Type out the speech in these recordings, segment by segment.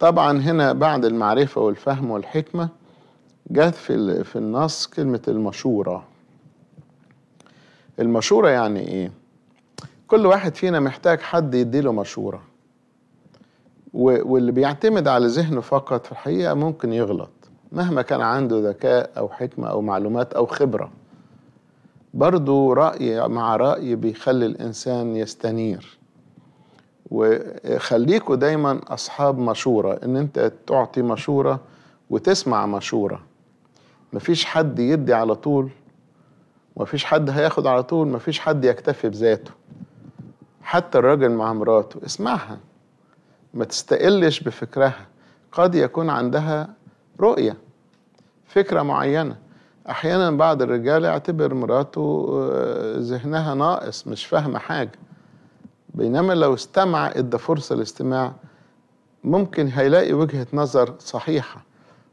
طبعا هنا بعد المعرفة والفهم والحكمة جت في في النص كلمة المشورة المشورة يعني ايه؟ كل واحد فينا محتاج حد يديله مشورة واللي بيعتمد على ذهنه فقط في الحقيقة ممكن يغلط مهما كان عنده ذكاء أو حكمة أو معلومات أو خبرة برضو رأي مع رأي بيخلي الإنسان يستنير وخليكوا دايما أصحاب مشورة إن أنت تعطي مشورة وتسمع مشورة مفيش حد يدي على طول مفيش حد هياخد على طول مفيش حد يكتفي بذاته حتى الراجل مع مراته اسمعها ما تستقلش بفكرها قد يكون عندها رؤية فكرة معينة أحيانا بعض الرجال يعتبر مراته آه، ذهنها ناقص مش فاهمة حاجة بينما لو استمع ادى فرصة الاستماع ممكن هيلاقي وجهة نظر صحيحة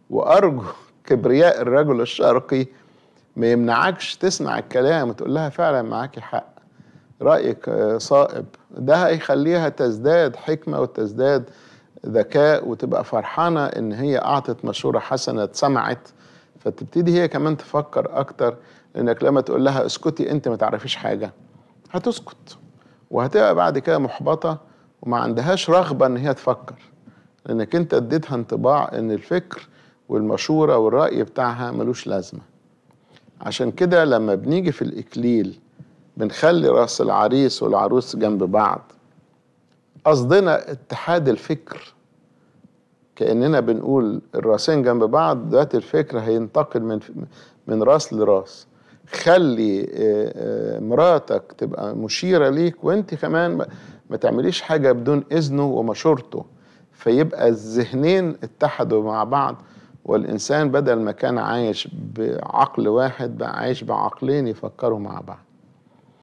وأرجو كبرياء الرجل الشرقي ما يمنعكش تسمع الكلام وتقول لها فعلا معاكي حق رأيك صائب ده هيخليها تزداد حكمة وتزداد ذكاء وتبقى فرحانة إن هي أعطت مشورة حسنة اتسمعت فتبتدي هي كمان تفكر أكتر لأنك لما تقول لها اسكتي أنت ما تعرفيش حاجة هتسكت وهتبقى بعد كده محبطة وما عندهاش رغبة ان هي تفكر لانك انت اديتها انطباع ان الفكر والمشورة والرأي بتاعها ملوش لازمة عشان كده لما بنيجي في الإكليل بنخلي راس العريس والعروس جنب بعض قصدنا اتحاد الفكر كأننا بنقول الراسين جنب بعض دلوقتي الفكر هينتقل من من راس لراس خلي آه، آه، مراتك تبقى مشيرة ليك وانت كمان ما تعمليش حاجة بدون إذنه ومشورته فيبقى الذهنين اتحدوا مع بعض والإنسان بدل ما كان عايش بعقل واحد بقى عايش بعقلين يفكروا مع بعض